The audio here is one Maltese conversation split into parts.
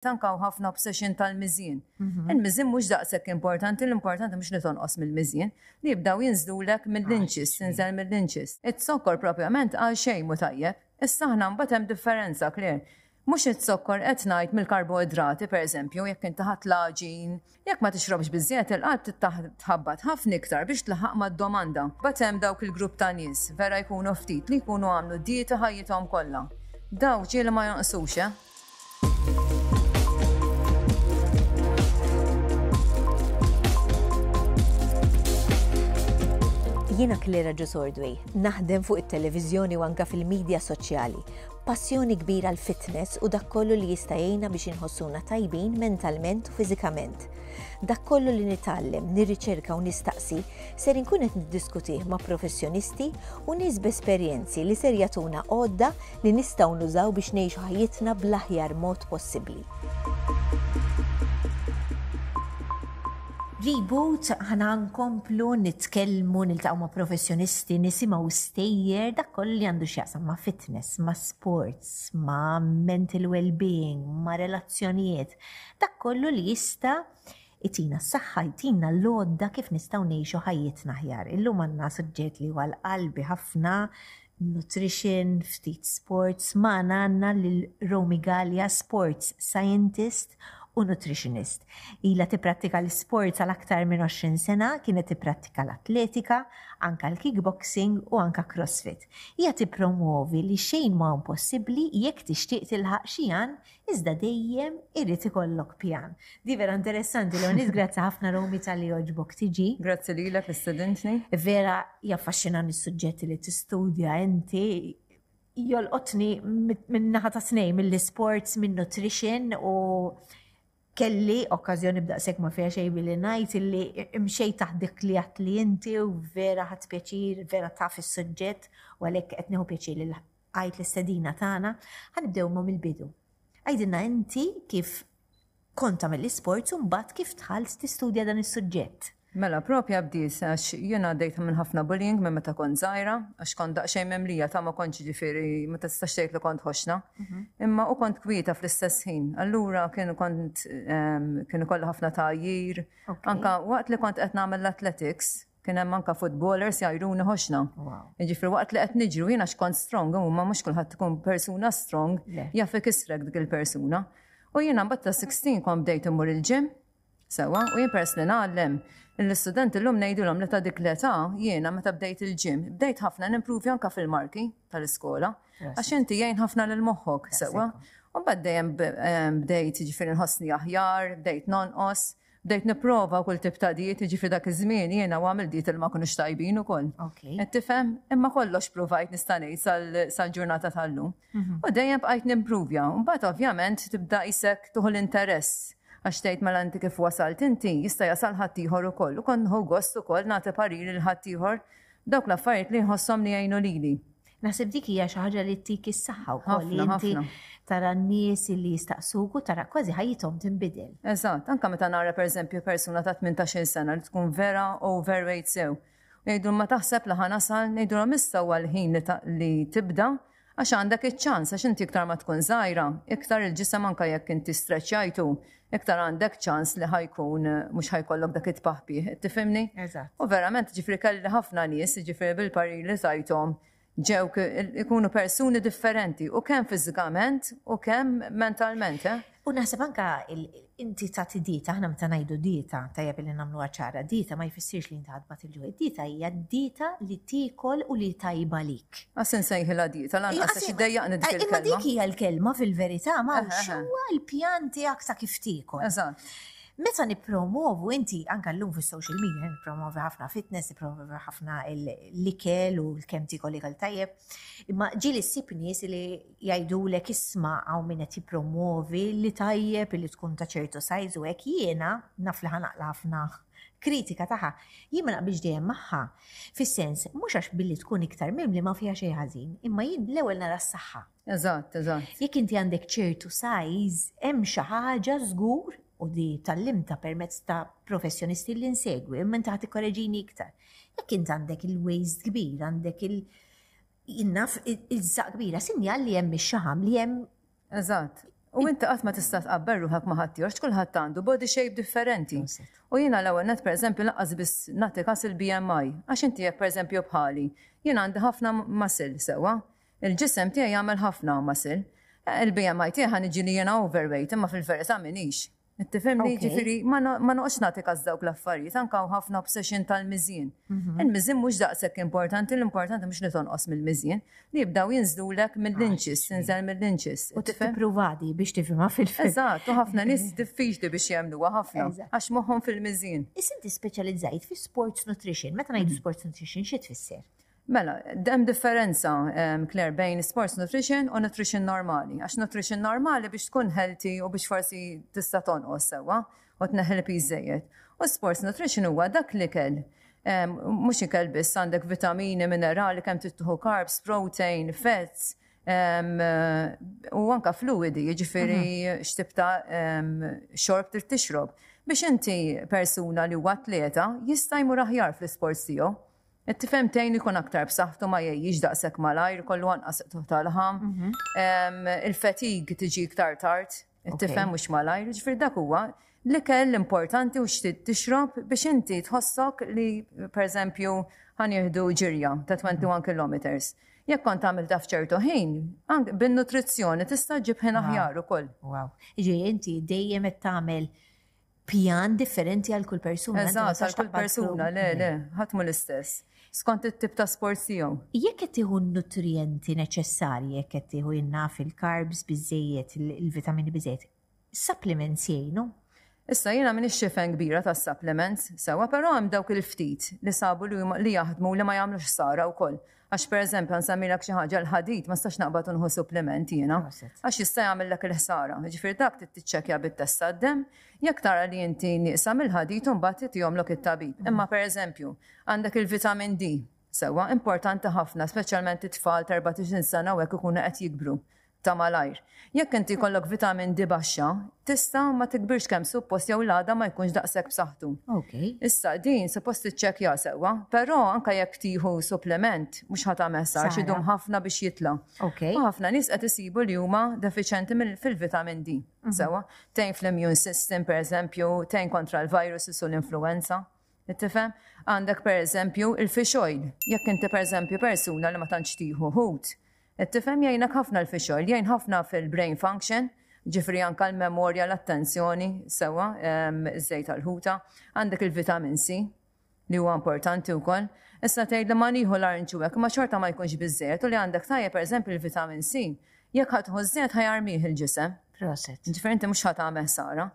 tankaw ħafna obsession tal-mizin. Mhm. Il-mizin mux daqsek importanti, l-importanti mux li tonqos mill miżien li jibdaw jinżdulek mill inċis tinżel mill-linċis. It-sokkor propjament għal xej tajjeb. issa mbagħad mbatem differenza, kler. Mux it-sokkor qed ngħid mill-karboidrati, pereżempju, jekk inti ħadd laġin, jekk ma tixrobx biżjed il-qalb tħabbat ħafna iktar biex tlaħaq mad-domanda. Batem dawk il-grupp ta' nies vera jkunu ftit li jkunu għamlu dieta ħajjithom kollha. Dawk ġieli ma jonqsux, eh? Jiena Klera Ġusordwej, naħdem fuq it televizjoni u anka fil-medja soċjali. Passjoni kbira l fitness u dak kollu li jista' jistajjena biex inħossuna tajbin mentalment u fiżikament. Dak kollu li nitallem, nirriċerka u nistaqsi ser inkun qed niddiskutih ma' professjonisti u nies b-esperjenzi li ser jagħtuna għodda li nistgħu nużaw biex ngħixu ħajjitna bl-aħjar mod possibbli. Reboot ħana nkomplu nitkellmu niltaqgħu ma' professjonisti nisimgħu stejjer dak kolli għandu x'jaqsam ma' fitness, ma' sports, ma' mental well-being, ma' relazzjonijiet. Dak kollu li jista' itina s-saxħa, itina l-lodda kif nistaw ngħixu ħajjitna ħjar. Illum għanna suġġet li għal qalbi ħafna nutrition, ftit sports, ma għanna l-Romigalia sports scientist u nutritionist. Ila tipprattika l sport għal aktar minn 20 sena, kienet tipprattika l-atletika, anka l-kickboxing u anka crossfit. Hija tippromovi li xejn ma' impossibbli jekk tixtieq tilħaq xijan iżda dejjem irrid ikollok pjan. Di vera interessanti l grazzi ħafna Romi tal-li oġbok tiġi. Grazzi li l istudentni. Vera jaffaxxinan is-suġġetti li tistudja inti jolqotni minnaħa ta' snej mill-sports, minn nutrition u kelli okkazjoni b'daqsek ma fija xej billi najt illi mxej taħt dik li għat li inti u vera ħat pjaċir, vera taf is-suġġett u għalek qed pjaċir li għajt l taħna, tagħna, ħanibdew mom il bidu Għajdinna inti kif konta mill-isport u mbagħad kif tħallst tistudja dan is-suġġett. Mela propja bdis, għax jena dejt minn ħafna bullying minn meta kont zaħira, għax kont daqxej memlija ta' ma kontx ġifiri, ma ta' tgħid li kont ħoxna. Mhm. Imma u kont kwieta fl-istess ħin. Allura kienu kont ehm, kienu kollha ħafna tajjir. Anka waqt li kont qed nagħmel l-athletics, kien hemm anka footballers jajruni ħoxna. Ġifri, waqt li qed niġru jiena x'kont strong, huma mhux kulħadd tkun persuna strong jafek isrek dik il-persuna. U jiena mbagħad ta' 16 kont bdejt imur il-ġim sewa u jien persli li l-istudenti l-lum ngħidulhom li ta' dik l-età jiena meta bdejt il-ġim, bdejt ħafna nimprovi anka fil-marki tal-iskola għax inti jgħin ħafna lil moħħok sewa. U bad dejjem ehm, bdejt jiġifieri ħosni aħjar, bdejt nonqos, bdejt nipprova kull tip ta' diet jiġifieri dak iż-żmien jiena għamil diet li ma kunux tajbin ukoll. koll. tifhem imma kollox provajt nista' ngħid sal-ġurnata tal-lum. Mhm. U dejjem bqajt nimpruvja, u mbagħad ovvjament tibda isek tuħu l-interess għax tgħid mal-anti kif wasalt inti jista' jasal ħaddieħor ukoll u konħu gost ukoll nagħti parir il ħaddieħor dawk l-affarijiet li jħossom li jgħinu lili. Nasib dik hija xi ħaġa li ttik is-saħħa wkoll inti tara n-nies li jistaqsuku tara kważi ħajjithom tinbidel. Eżatt, anke meta nara pereżempju persuna ta' 18 sena li tkun vera overweight sew. Ngħidu ma taħseb li nasal ngħidulhom issa huwa l-ħin li tibda' Għax għandek iċ-ċans, għax inti iktar ma tkun zaħira, iktar il-ġisem anka jekk inti streċċajtu, iktar għandek ċans li ħajkun mux ħajkollok dak it-paħbi, tifimni? Eżatt. U verament ġifri kelli ħafna nies, ġifri bil parili li sajtom ġew ikunu persuni differenti u kemm fiżikament u kemm mentalment. Eh? U naħseb anka inti ta' dita, aħna meta ngħidu dita, tajjeb li nagħmlu ċara dita ma jfissirx li inti ħadbat il-ġuħ. Dita hija dita li tikol u li tajba lik. Għasin sejħilha dita, lanqas xi dejjaqni dik eh, il dik hija l-kelma fil-verità ma eh, xhuwa l-pjan aktar kif tikol. Eżatt. Meta nippromovu inti anka llum fis-social media, nippromovi ħafna fitness, nipromovu ħafna l-ikel u l-kem tikoligal tajjeb, imma ġili s-sipnis li jgħidulek isma' hawn minna qed jippromovi li tajjeb li tkun ta' ċertu sajż u hekk jiena naf li ħanaqla ħafna kritika taħħa, jien ma dijem dejjem magħha. Fis-sens, mhux għax billi tkun iktar mim li ma fiha xejn ħażin, imma jien l-ewwel nara s-saħħa. Eżatt, eżat. Jekk inti għandek ċertu sajz, hemm xi ħaġa żgur u di tal-limta permezz ta' professjonisti li insegwi, imman t korreġini iktar. Jekk int għandek il-ways kbir, għandek il- jinnaf il-żaq kbira, sinjal li hemm ix-xaħam li hemm. Eżatt. U inti qatt ma tista' tqabber ruħek ma' ħadd jorx kulħadd għandu body shape differenti. U jiena l-ewwel net pereżempju lanqas biss nagħti kas il-BMI għax inti jekk pereżempju bħali. Jien għandi ħafna masil sewa. Il-ġisem tiegħi jagħmel ħafna masil. Eh, Il-BMI tiegħi ħaniġi li jiena overweight imma fil-verità minix li ġifiri, ma noqx nagħti dawk l-affarijiet, anka ħafna obsession tal mizzin mhm. il mizzin mhux daqshekk importanti, l-importanti mhux li tonqos mill mizzin li jibdaw l-ek mill-linċis, tinżel ah, mill-linċis. U tippruvadi biex tifhimha fil-film. Eżatt, u ħafna nies diffiċli biex jemlu, ħafna għax moħħhom fil mizzin Is sinti speċjalizzajt fi sports nutrition, meta najdu mhm. sports nutrition xi tfisser? Mela, dem differenza, um, Claire, bejn sports nutrition u nutrition normali. Għax nutrition normali biex tkun healthy u biex forsi tista' tonqos sewa u tneħel piżejjed. U sports nutrition huwa dak li kell. Um, ikel biss għandek vitamini, minerali, kem tittuħu carbs, protein, fats, um, uh, u anka fluidi, ġifiri mhm. xtibta um, xorb tir tixrob. Biex inti persuna li huwa atleta jista' jmur aħjar fl sports tiegħu. Ittifem tejn ikun aktar b'saħħtu ma jgħix daqshekk malajr, kollu anqas toħtalħam. Mhm. Il-fatig tiġi iktar tard, ittifem mhux malajr, ġifier dak huwa l-ikel l importanti u xtid tixrob biex inti tħossok li pereżempju ħan jieħdu ġirja ta' 21 km. Jekk kont tagħmel taf ċertu ħin, bin-nutrizzjoni tista' ġib ħin aħjar ukoll. Wow. Ġi inti dejjem qed tagħmel pjan differenti għal kull persuna. Eżatt, għal kull persuna, le, le, ħatmu l-istess skont it-tip ta' sport tiegħu. Jekk qed tieħu n-nutrienti neċessarji, jekk qed tieħu jinnaf il-carbs biżejjed, il-vitamini biżejjed, supplements jgħinu? Issa jiena minn xifen kbira ta' supplements, sewa però hemm dawk il-ftit li sabu li jaħdmu li ma jagħmlux sara wkoll. Għax per eżempju, nsammilak xi ħaġa l-ħadit, ma stax naqbad unħu supplement jena. Għax jista' jagħmellek il-ħsara. Ġifir dak t-tċekja bit-test għaddem, jekk tara li inti niqsam il ħadid u mbagħad titjomlok it-tabib. Mm-hmm. Imma per eżempju, għandek il-vitamin D. Sewa, importanti ħafna, speċjalment it-tfal terba' tiġin sena u hekk ikunu qed jikbru ta' malajr. Jekk inti kollok vitamin D baxxa, tista' ma tikbirx kemm suppost jew l-għada ma jkunx daqshekk b'saħħtu. Okay. Issa din suppost tiċċekkja sewwa, però anke jekk tieħu supplement mhux ħata messaġġ idum ħafna biex jitla. Okay. Ħafna nies qed isibu li huma deficienti fil-vitamin D. Mhm. Sewwa, tejn fl-immune system pereżempju, tejn kontra l virus u l-influenza. Ittifem? Għandek pereżempju il-fish oil, jekk inti pereżempju persuna li ma tantx tieħu ħut Tifem jajnak ħafna l-fixol, jajn ħafna fil-brain function, ġifri anka l-memoria, l-attenzjoni, sewa, zzejt tal-ħuta, għandek il-vitamin C, li huwa importanti wkoll. Issa tgħid li ma nieħu l hekk ma xorta ma jkunx biżżejjed u li għandek tajja pereżempju il-vitamin C, jekk ħadħu żżejjed ħajarmih il-ġisem. Proset. Differenti mhux ħadd għamel sara.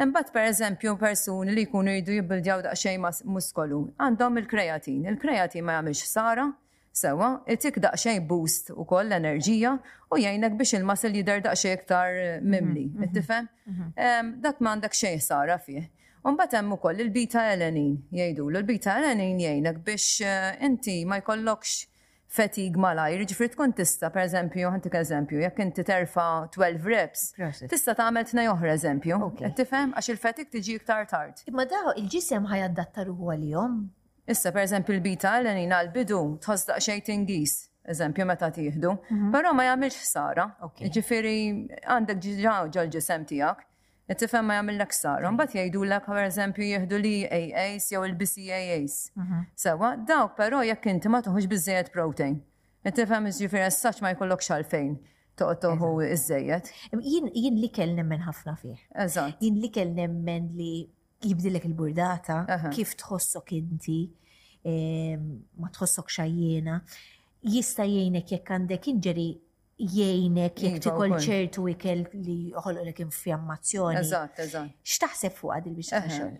Imbagħad pereżempju persuni li jkunu jridu jibbildjaw daqsxejn muskolu, għandhom il-kreatin. Il-kreatin ma jagħmilx sara, sewa, itik daqxej boost u koll enerġija u jajnek biex il-masel jider daqxej iktar eh, mhm, mimli, mittifem? Mhm, mhm. Dak mandek xej sara fih. Unbat hemm ukoll il-bita elenin jgħidu l bita elenin jgħinek biex eh, inti ma jkollokx fatig malajr, ġifri tkun tista, per eżempju, għantik eżempju, jekk inti terfa 12 reps, tista tagħmel na oħra eżempju. Tifhem għax il-fatig tiġi iktar tard. Imma daħu il-ġisem ħajaddatta ruħu għal-jom. Issa, per eżempju, l-bita l-enina l-bidu, tħozdaq xejn ingis, eżempju, meta tieħdu, mhm. però ma jagħmilx ħsara. Ġifieri għandek ġiġaw ġol-ġisem tiegħek, e tifhem ma jagħmillek ħsara. Mbagħad jgħidulek pereżempju jieħdu li AAs jew il-BCAAs. Mhm. Sewa, dawk però jekk inti ma toħux biżejjed protein. E tifhem ġifieri sax ma jkollok xalfejn toqtoħu iż-żejjed. Jien li kell nemmen ħafna fih. Eżatt. Jien li kell minn li jibdilek il-burdata, kif tħossok inti, ma tħossok xajjena, jista jgħinek jekk għandek inġeri jgħinek jekk tikol ċertu ikel li joħolok infjammazzjoni. Eżatt, eżatt. X'taħseb fuq għadil biex taħxol?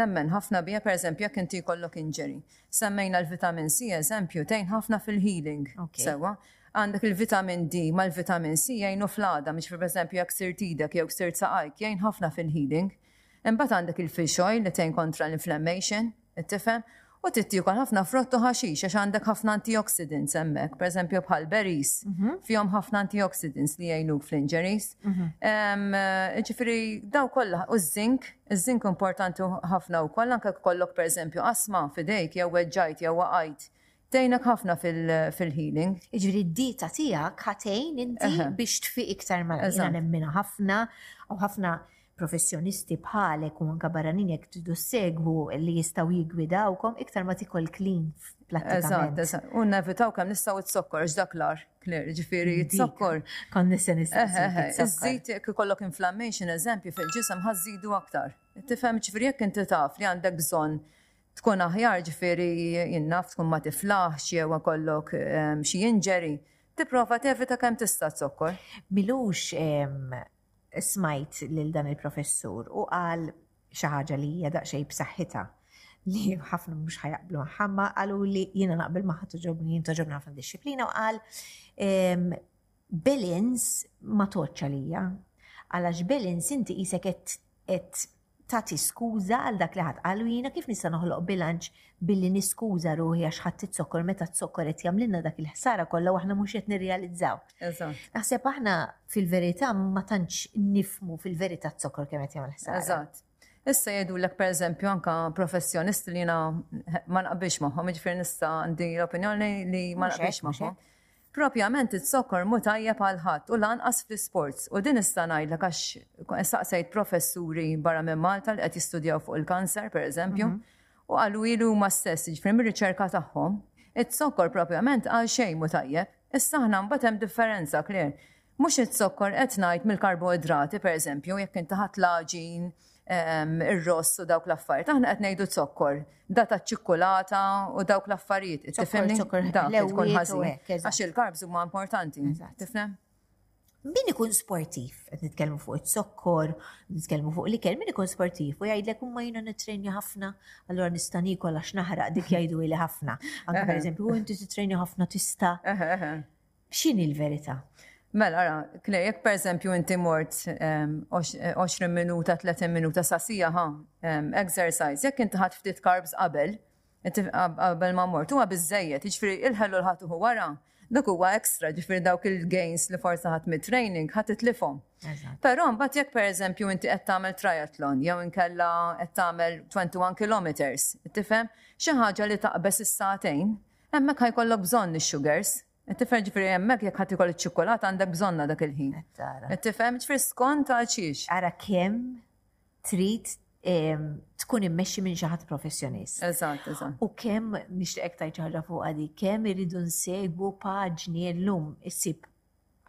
Nemmen ħafna bija pereżempju jekk inti jkollok inġeri. Semmejna l-vitamin C eżempju tejn ħafna fil-healing. Sewa, għandek il-vitamin D mal-vitamin C jgħinu flada, miex per eżempju jekk sirtidek jew sir saqajk jgħin ħafna fil-healing. Imbagħad għandek il-fish oil li tejn kontra l-inflammation, ittifhem, u tittikol ħafna frottu ħaxix għax għandek ħafna antioxidants hemmhekk, pereżempju bħal berries, mhm. fihom ħafna antioxidants li jgħinuk fl-injuries. Mhm. Eh, Ġifieri daw kollha u żink, iż-żink importanti ħafna wkoll anke kollok pereżempju asma fidejk jew weġġajt jew waqajt tejnak ħafna fil-healing. Iġviri d-dita tijak ħatejn inti biex tfi iktar ma' jina nemmina ħafna, u ħafna professjonisti bħalek u barranin jek tridu segwu li jistaw jigwidawkom iktar ma tikol klin pratikament. Eżatt, u nevitaw kam nistaw it-sokkor, ġdak lar, kler, ġifiri it-sokkor. Kon nissa nistaw. kollok inflammation, eżempju, fil-ġisem ħazzidu aktar. Tifhem ġifiri jek inti taf li għandek bżon tkun aħjar ġifiri jinnaf tkun ma tiflaħx jew kollok ehm, xi jinġeri. Tipprova tevita kemm tista' t-sokkor. Milux ehm, smajt lil dan il-professur u qal xi ħaġa li hija daqsxejn b'saħħitha li ħafna mhux ħajaqblu ħamma qalu li jiena naqbel ma ħadd ġobni jintoġobni ħafna disċiplina u qal bilins ma toċċa lija għalax bilins inti qisek qed tati skuża għal dak li ħad għalwina, kif nista' noħloq bilanċ billi niskuża ruħi għax ħadd tzokkor meta tzokkor qed jagħmlilna dak il-ħsara kollha u aħna mhux qed nirrealizzaw. Naħseb aħna fil-verità ma tantx nifmu fil-verità tzokkor kemm qed jagħmel ħsara. Eżatt. Issa jgħidulek l pereżempju anka professjonisti li jiena ma naqbilx magħhom, jiġifieri nista' għandi l-opinjoni li ma naqbilx magħhom propjament it-sokkor mutajja tajjeb għal ħadd u lanqas fl-sports u din nista' ngħidlek għax saqsejt professuri barra minn Malta li qed jistudjaw fuq il-kanser pereżempju mhm. u qalu ilu ma stess jiġri mir-riċerka tagħhom it-sokkor propjament għal xejn mu tajjeb. Issa aħna mbagħad hemm differenza kler. Mhux it-sokkor qed ngħid mill-karboidrati pereżempju jekk inti ħadd laġin il ross u dawk l-affarijiet. Aħna qed ngħidu zokkor, data ċikkulata u dawk l-affarijiet. Tifhimni? tkun ħażin. Għax il-karbs huma importanti. Tifhem? Min ikun sportiv, qed nitkellmu fuq it-sokkor, nitkellmu fuq l-ikel, min ikun sportiv u jgħidlek huma jiena nitrenja ħafna, allura nista' nikol għax naħraq dik jgħidu li ħafna. Anke pereżempju, u inti titrenja ħafna tista' x'inhi l-verità? Mela, ara, kle, jek per eżempju inti mort 20 eh, minuta, 30 minuta sasija, ha, exercise, jek inti ħat ftit carbs qabel, qabel ma mort, huwa bizzejiet, ġifri il ħallu l ħatu uħu wara, dak huwa ekstra, ġifri dawk il-gains li forsa ħat mit-training, ħat itlifhom. Però mbagħad jekk per eżempju inti qed tagħmel triathlon, jew inkella qed tagħmel 21 km, tifhem? Xi ħaġa li taqbes is-satejn, hemmhekk ħajkollok bżonn ix-sugars, Tifem ġifri jemmek jek ħati kol ċikolat għandek bżonna dak il-ħin. Tifem ġifri skont ta' ċiex. Għara kem trid tkun immexxi minn xi ħadd professjonist. Eżatt, eżatt. U kemm nixtieq tajt ħaġa fuq għadi, kemm iridu nsegwu paġni llum issib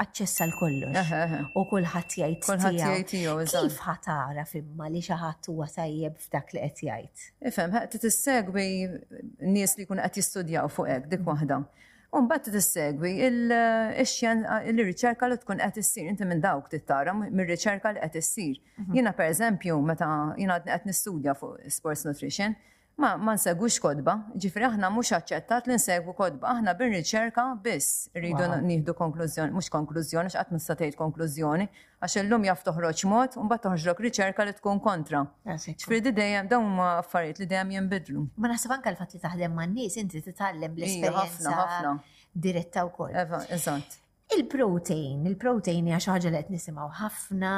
aċċessa l kollox. U kulħadd jgħid kulħadd jgħid Kif ħatara imma li xi ħadd huwa f'dak li qed jgħid. Ifhem, t tissegwi nies li jkun qed jistudjaw fuq hekk dik waħda. Unbat t-segwi il-xjan eh, ah, il-riċerka li tkun qed issir inti minn dawk tittara mir-riċerka li qed issir. Mhm. Jiena pereżempju meta jiena qed nistudja fuq sports nutrition, ma, ma nsegwux kodba, ġifri aħna mhux aċċettat li nsegwu kodba, aħna bir-riċerka biss rridu wow. nieħdu konklużjoni, mhux konklużjoni, xaqt ma tgħid konklużjoni, għax illum jaf toħroċ mod u mbagħad toħroċ riċerka li tkun kontra. Ah, ġifri di dejjem dawn huma affarijiet li dejjem jinbidlu. Ma nasa anke l-fatt li taħdem man-nies inti titgħallem iva, l ħafna. diretta wkoll. Eva, eżatt. Il-protein, il-protein hija xi ħaġa li qed nisimgħu ħafna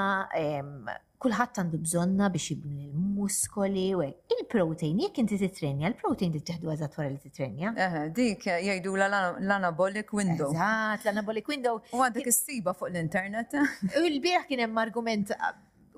kulħadd għandu bżonna biex jibni l-muskoli u Il-protein, jekk inti titrenja, l-protein li tieħdu eżatt wara li titrenja. Dik jgħidu l-anabolic window. Eżatt, l-anabolic window. U għandek issiba fuq l-internet. Il-bieraħ kien hemm argument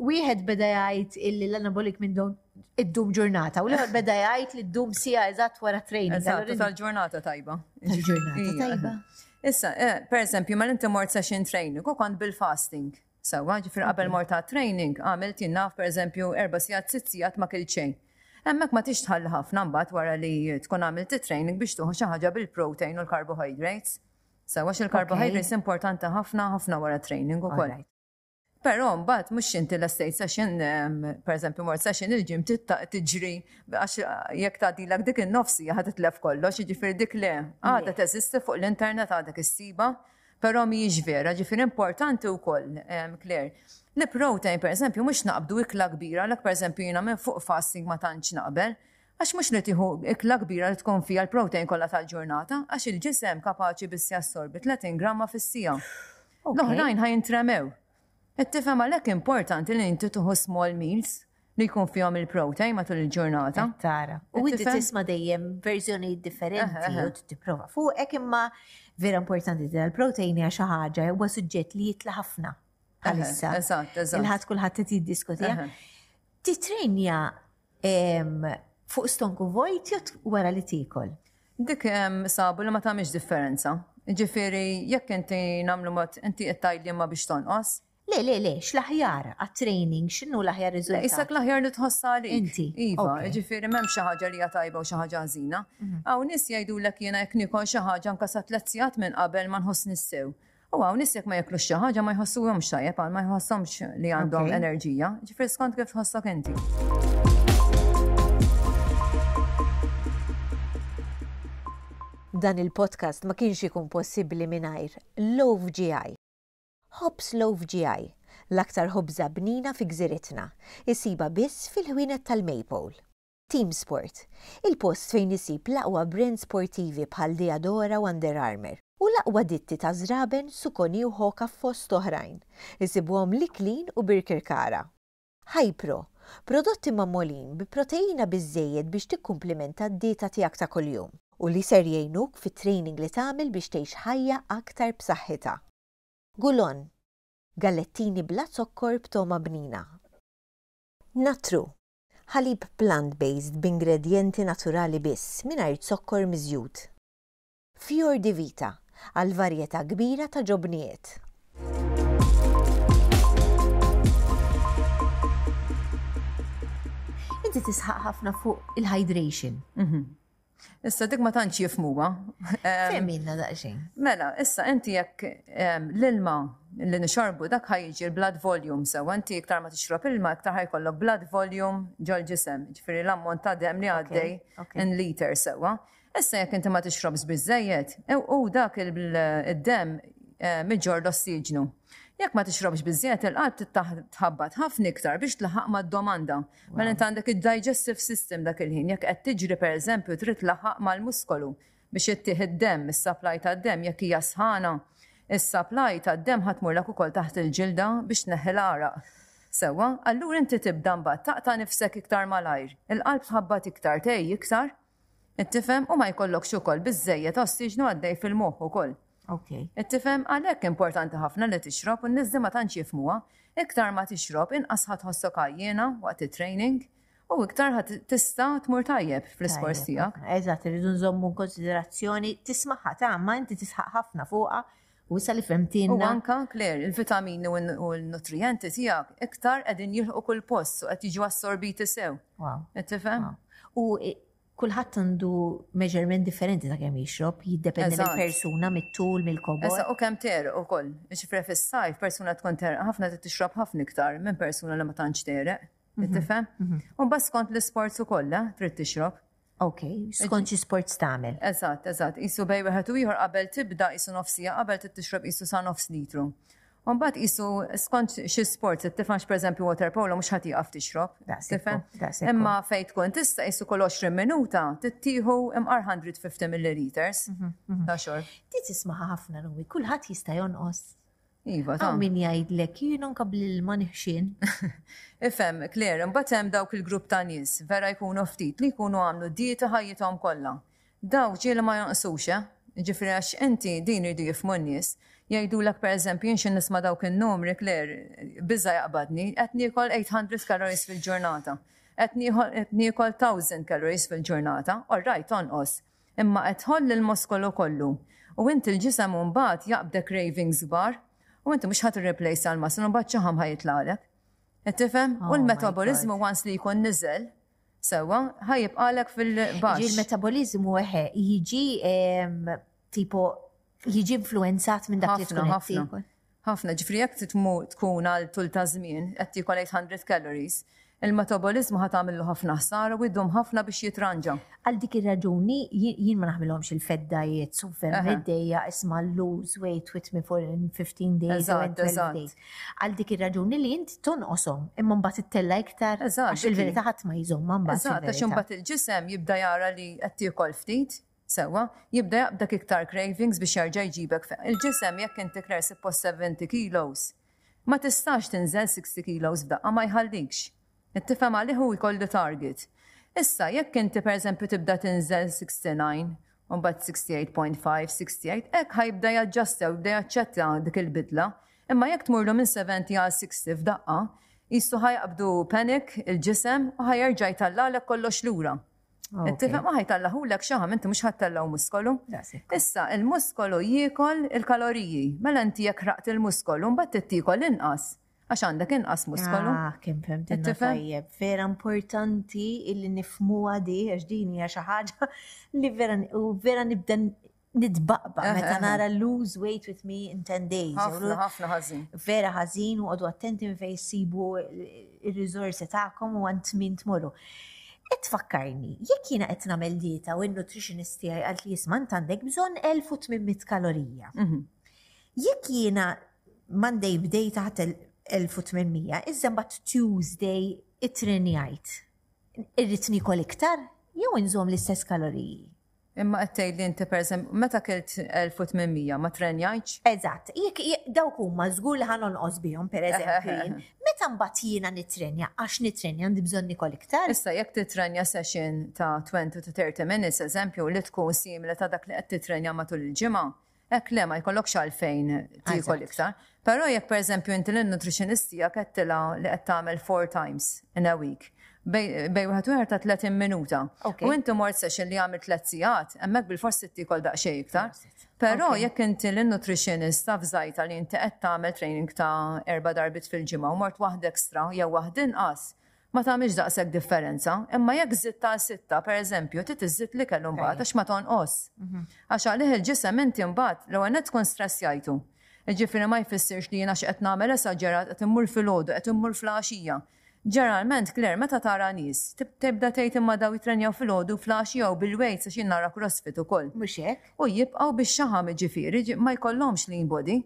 wieħed beda jgħid illi l-anabolic window id-dum ġurnata. U l beda jgħid li d-dum sija eżatt wara training. Eżatt, tal-ġurnata tajba. Tal-ġurnata tajba. Issa, eh, per eżempju, ma l-inti mort session training, u kont bil-fasting. Sawa, ġifir qabel morta training, għamilt jinnaf per eżempju erba sijat sitzijat ma kilċejn. Emmek ma tixtħall ħafna mbagħad wara li tkun għamilt training biex tuħu xi ħaġa bil-protein u l-carbohydrates. Sawa il-carbohydrates importanti ħafna ħafna wara training ukoll. Però mbagħad mhux inti l estate session, per eżempju mort session il-ġim tiġri għax jekk tagħdilak dik in-nofsi ħadd titlef kollox, jiġifier dik le għadha teżisti fuq l-internet għadha issiba pero miġ vera, ġifir importanti u koll, Claire. Li protein, per eżempju, mux naqbdu ikla kbira, l per eżempju, jina minn fuq fasting ma tantx naqbel, għax mux li tiħu ikla kbira li tkun fija l-protein kollha tal-ġurnata, għax il-ġisem kapaċi biss jassorbi 30 gramma fis-sija. L-oħrajn ħajn tremew. għalhekk importanti li inti tuħu small meals, li jkun fihom il-protein matul il-ġurnata. Tara. U inti tisma' dejjem verżjoni differenti u tipprova Fuq imma vera importanti tal-proteini xi ħaġa huwa suġġett li jitla ħafna għalissa. Il-ħadd kulħadd qed jiddiskutija. Titrenja fuq stonku vojt jew wara li tiekol? Dik sabu li ma tagħmilx differenza. Ġifieri jekk inti nagħmlu mod inti qed tajli ma biex tonqos, Le, le, le, x'laħjar għat-training, x'inhu laħjar aħjar riżultat? Issak l li tħossali. inti. Iva, ġifieri m'hemm xi ħaġa li hija tajba u xi ħaġa ħażina. Mhm. Hawn nies jgħidulek jiena jekk nikon xi ħaġa nkasat tliet sigħat minn qabel ma nħoss nissew. U għaw jekk ma jeklu xaħġa ma jħossuhom għal ma jħossomx li għandhom enerġija. Ġifri skont kif tħossok inti. Dan il-podcast ma kienx ikun possibbli mingħajr love GI hops low GI, l-aktar hobza bnina fi gżiritna, isiba biss fil-ħwienet tal-Maple. Team Sport, il-post fejn isib l-aqwa brand sportivi bħal Diadora u Under Armour u l-aqwa ditti ta' zraben sukoni u ħoka fost oħrajn, isibuhom liklin u birkirkara. Hypro, prodotti mammolin bi proteina bizzejed biex tikkumplimenta d-dieta tiegħek ta' kuljum u li ser jgħinuk fit-training li tagħmel biex tgħix ħajja aktar b'saħħitha gulon, gallettini bla zokkor b'toma bnina. Natru, ħalib plant-based b'ingredienti naturali biss mingħajr sokkor mizjut. Fjor di vita, għal varjetà kbira ta' ġobnijiet. Inti tisħaq ħafna fuq il-hydration. Mhm. Issa dik ma tantx jifmuwa. Femminna daqsxejn? Mela, issa inti jekk l-ilma li nixorbu dak ħajġi l-blood volume sewa, inti iktar ma tixrob ilma iktar ħajkollok blood volume ġol ġisem, ġifieri l-ammont ta' dem li għaddej in liter sewa. Issa jekk inti ma tixrobx biżejjed, e, u dak il dem miġġor l-ossiġnu. Jekk ma tixrobx biżjed il-qalb tħabbat ħafna iktar biex tlaħaq mad-domanda. Ma mela inti għandek id-digestive system dak il-ħin, jekk qed tiġri pereżempju trid tlaħaq mal-muskolu biex ittieħ id-dem, is-supply tad-dem jekk hija sħana. Is-supply tad-dem ħatmur lak ukoll taħt il-ġilda biex neħel araq. Sewa, allura inti tibda mbagħad taqta' nifsek iktar malajr. Il-qalb tħabbat iktar tej iktar. Ittifhem u ma jkollokx ukoll biżejjed ossiġnu għaddej fil-moħħ ukoll. Ok. Ittifem għalhekk importanti ħafna li tixrob u n ma tantx jifmuha, iktar ma tixrob inqas ħadd ħossok għajjena waqt it-training u iktar ħadd tista' tmur tajjeb fl-ispors tiegħek. Eżatt, irridu nżommu konsiderazzjoni tisma' ħadd ma inti tisħaq ħafna fuqha u issa li femtina. U anka, kler, il-vitamini u l-nutrienti tijak iktar għedin jilħu kull post u għed jiġu assorbiti sew. Wow. Tifem? U kulħadd għandu measurement differenti ta' kemm jixrob, jiddependi mill-persuna, mit-tul, mill-kobor. Issa u kemm ter ukoll, ġifre fis-sajf persuna tkun ter ħafna trid tixrob ħafna iktar minn persuna li ma tantx tereq. Mhm. Tifhem? Mhm. U bas kont l-isports ukoll eh, trid tixrob. Ok, skont xi sports tagħmel. Eżatt, eżatt. Isu bej wieħed u ieħor qabel tibda isu nofsija qabel titixrob isu sa nofs litru. Un bat jisu skont xi sport, tifanx per eżempju water polo mhux ħati jaqaf t Tifen? Imma fejn tkun tista' jisu kol 20 minuta tittieħu imqar 150 milliliters. Mhm, mhm. Ta' xor. Ti tisma' ħafna kull kulħadd jista' jonqos. Iva, ta' min jgħidlek, jien nkabli l-ma Ifem, kler, imbagħad hemm dawk il-grupp ta' nies vera jkunu ftit li jkunu għamlu dieta ħajjithom kollha. Dawk ġieli ma jonqsux, eh? Ġifri għax inti din irdu jifmu n-nies, jajdu l per eżempju, jinxin nisma dawk il-numri, kler, bizza jaqbadni, għetni kol 800 kaloris fil-ġurnata, għetni kol 1000 kaloris fil-ġurnata, all right, os, imma għetħoll il moskolo kollu. U inti l-ġisem un bat jaqbda cravings bar, u inti mux ħat replace għal-maslu, un bat ċaħam ħajitlalek. Tifem? U oh l-metabolizmu għans li jkun nizel, sewa, ħajibqalek fil-bax. Il-metabolizmu eħe, jiġi tipo, jiġi influenzat minn dak li tkun ħafna. ħafna, ġifri jek titmu tkun għal tul ta' żmien, qed 800 calories, il-metabolizmu ħat għamillu ħafna ħsara u jdum ħafna biex jitranġa. Għal dik ir-raġuni jien ma naħmilhomx il-feddajiet jiet suffer dejja isma lose weight with me for 15 days days. Għal dik ir-raġuni li int tonqoshom imma mbagħad tella iktar il verita ħat ma jżomm ma mbagħad. Eżatt, għax imbagħad il-ġisem jibda jara li qed tiekol ftit sewa, jibda jabdak iktar cravings biex jarġa' jġibek. Il-ġisem jekk inti post 70 kilos, ma tistax tinżel 60 kilos f'daqqa ma jħallikx Nittifhem għalih jkoll the target. Issa, jekk inti eżempju tibda tinżel 69, mbagħad 68.5, 68, ek ħajbda jaġġasta u bda jaċċetta dik il-bidla. Imma jekk tmurlu minn 70 għal 60 f'daqqa, jissu ħajqabdu panik il-ġisem u ħajerġaj jtalla għalek kollox lura. Ah, Intifem ma ah, ħajtallaħu l-ek xaħam, inti mux ħattallaw muskolu. Issa, il-muskolu jiekol il-kaloriji, mela inti jekk raqt il-muskolu, mbatt tikol inqas għax għandek inqas muskolu. Ah, kien femt tajjeb. Vera importanti illi nifmu għadi, għax din hija xi ħaġa li vera u vera nibda nitbaqba eh, meta eh, eh. nara lose weight with me in 10 days. Ħafna ħafna ħażin. Vera ħażin u għadu attenti fejn sibu ir-riżorsi tagħkom u għand min tmorru. Et fakkarni, jekk jiena qed nagħmel dieta u n-nutritionist tiegħi għalt li jisma' għandek bżonn 1800 kalorija. Mhm. Jekk jiena Monday bdejta. taħt 1800, iżda bat Tuesday it-trini jgħid. Irrid iktar jew inżom l-istess kaloriji. Imma qed tgħidli inti pereżempju meta kelt 1800 ma trenjajċ? Eżatt, jekk dawk huma żgur li ħanon per pereżempju. Meta mbagħad jiena nitrenja għax nitrenja għandi bżonn nikol iktar. Issa jekk titrenja session ta' 20 to 30 minutes eżempju li tkun simile ta' dak li qed titrenja matul il-ġimgħa Ek le ma jkollok xalfejn tikol iktar. Pero jek per eżempju inti l-nutritionisti jak għettila li qed tagħmel four times in a week. Bej wieħed wieħed ta' 30 minuta. U inti mort session li għamil tliet sigħat, hemmhekk bil-forsi tikol daqsxejn iktar. Pero jekk inti l-nutritionista f'żajta li inti qed tagħmel training ta' erba' darbit fil-ġimgħa u mort waħda ekstra jew waħda inqas ma tagħmilx daqshekk differenza, imma jekk ta' sitta, per eżempju, tit zitt li kellu mbagħad għax ma tonqos. Mhm. Għax għalih il-ġisem inti mbagħad l-ewwel net tkun stressjajtu. Ġifieri ma jfissirx li jiena x'qed nagħmel ġerat, qed immur fil ħodu qed immur fil-ħaxija. Ġeneralment, Kler, meta tara nies, tibda tgħid imma daw jitrenjaw fil-ħodu fil-ħaxija jew bil-wejt għax nara crossfit ukoll. Mhux hekk. U jibqgħu bix-xaħam ġifieri ma jkollhomx li body.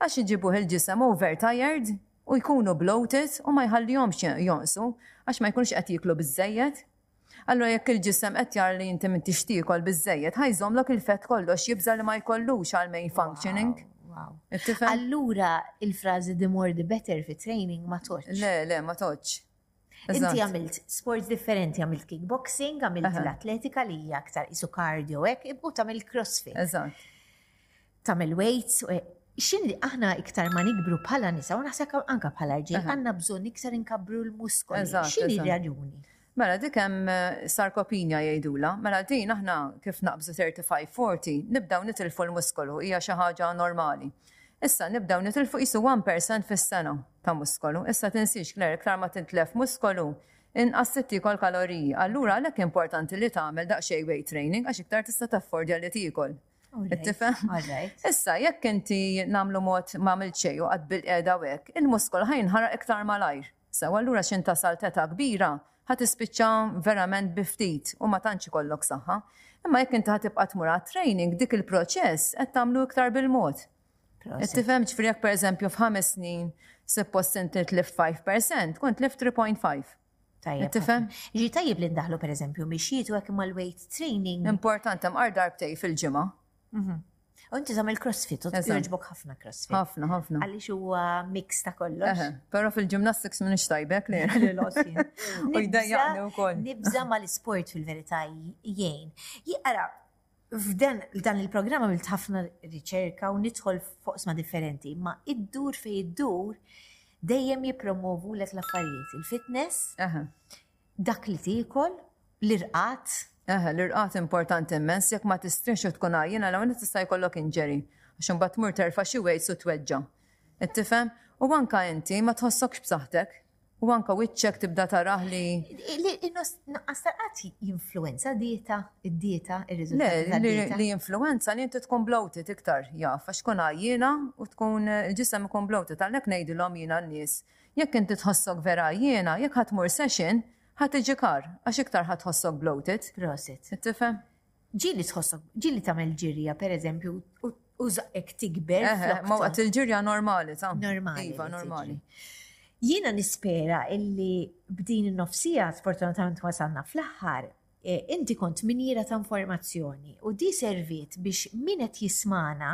Għax iġibu il-ġisem overtired, u jkunu bloated u ma jħallihomx jonsu għax ma jkunx qed jiklu biżejjed. Allora jekk il-ġisem qed jar li inti minn tixtiekol biżejjed, ħajżomlok il-fett kollox jibżal li ma jkollux għal main functioning. Allura il-frażi the more the better fi training ma toċ. Le, le, ma toċ. Inti għamilt sports differenti, għamilt kickboxing, għamilt l-atletika li hija aktar isu cardio hekk, u tagħmel crossfit. Eżatt. Tagħmel weights, e- X'inli aħna iktar ma nikbru bħala nisa, u naħseb anka bħala ġi, għanna bżon iktar inkabru l-muskoli. li raġuni? Mela dik hemm eh, sarkopinja jgħidula, mela din aħna kif naqbżu 35-40 nibdaw nitilfu l-muskolu hija xi ħaġa normali. Issa nibdaw nitilfu qisu 1% fis-sena ta' muskolu. Issa tinsix kler iktar ma tintlef muskolu inqas kol kalorija. Allura għalhekk importanti li tagħmel daqsxejn weight training għax iktar tista' taffordja li tikol. Ittifa? Issa, jekk inti namlu mod ma' milċeju għad bil-qeda wek, il-muskol ħajnħara iktar malajr. Sa' għallura xin tasal teta kbira, ħat ispiċċa verament biftit u ma tantx kollok saħħa. Imma jekk inti ibqat tmur training dik il-proċess qed tagħmlu iktar bil-mod. Ittifhem ġifieri jekk pereżempju f'ħames snin suppost inti tlift 5%, kont lift 3.5. Tifem? Ġi tajib li ndaħlu per eżempju mixietu għek mal weight training. Importanti, mqar darbtej fil ġima Mhm. inti zam il-crossfit, u t-jirġbok ħafna crossfit. ħafna, ħafna. Għalli xuwa mix ta' kollox. Pero fil-gymnastics minn ixtajbek li. U jdajjaqni u koll. Nibza ma l-sport fil-verita jgħin. Jgħara, f'dan dan il-programma milt ħafna riċerka u nidħol foqsma differenti, ma id-dur fej id-dur dejjem jipromovu l-affarijiet, il-fitness, dak li tikol, l-irqat, Eħe, l-irqat importanti immens, jekk ma tistrinx u tkun għajjina, l t tista' jkollok inġeri, għax bat mur terfa xi wejt su tweġġa. Ittifhem? U għanka inti ma tħossokx b'saħħtek. U għanka wiċċek tibda taraħ li. Għastarqati influenza dieta, id-dieta, il-rizultat. Li influenza li inti tkun bloated iktar, jaf, għax tkun għajjina u tkun il-ġisem ikun bloated, għalhekk ngħidilhom jina n-nies. Jekk inti tħossok vera jiena, jekk ħatmur session, ħat iġikar, għax iktar ħat ħossok bloated. Rosit. Tifem? Ġili tħossok, ġili tamel ġirja, per eżempju, u zaqek tikber. Ma għat il-ġirja normali, ta' normali. Iva, normali. Jiena nispera illi b'din il-nofsija, sfortunatament sanna fl-aħħar, eh, inti kont minjira ta' informazzjoni u di servit biex minet jismana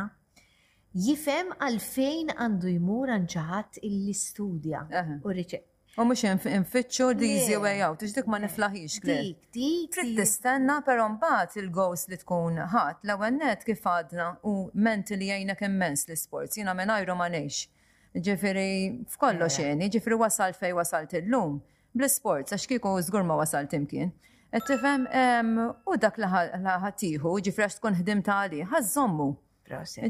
jifem għalfejn għandu jmur għanċaħat illi studja u riċerka U mux infittxu the easy way out, dik ma niflaħiġ. Dik, dik. Trid tistenna però mbagħad il gowls li tkun ħadd l-ewwel kif għadna u jajna jgħinek immens l-isports, jiena mingħajru ma neċ. Ġifieri f'kollo xeni, eh. ġifiri wasal fej wasalt illum. Bl-isports għax kieku żgur ma wasalt imkien. Qed u dak laħatiħu, ġifiri ġifieri għax tkun ħdim tali, ħażommu.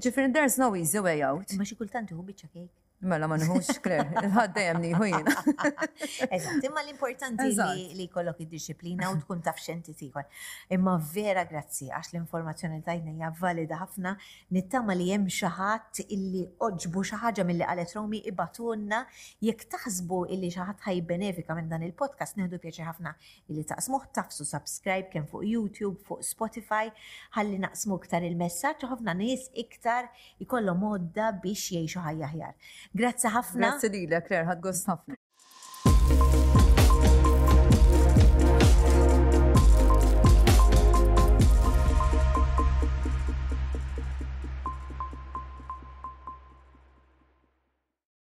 Ġifiri, there's no easy way out. Ma xi kultant iħu biċċa kejk. Mela ma nħux kler, ħaddejem niħu jina. Eżatt, imma l-importanti li kollok id-disciplina u tkun taf xenti tikol. Imma vera grazzi, għax l-informazzjoni tajna hija valida ħafna, nittama li jem xaħat illi oġbu xaħġa mill-li għalet Romi ibatunna jek taħsbu illi xaħat ħaj benefika minn dan il-podcast, neħdu pieċi ħafna illi taqsmuħ tafsu subscribe kien fuq YouTube, fuq Spotify, ħalli naqsmu iktar il-messagġ, ħafna nis iktar ikollhom modda biex jgħixu ħajja ħjar. Grazie ħafna. Grazie lilek, Claire, ħadgost ħafna.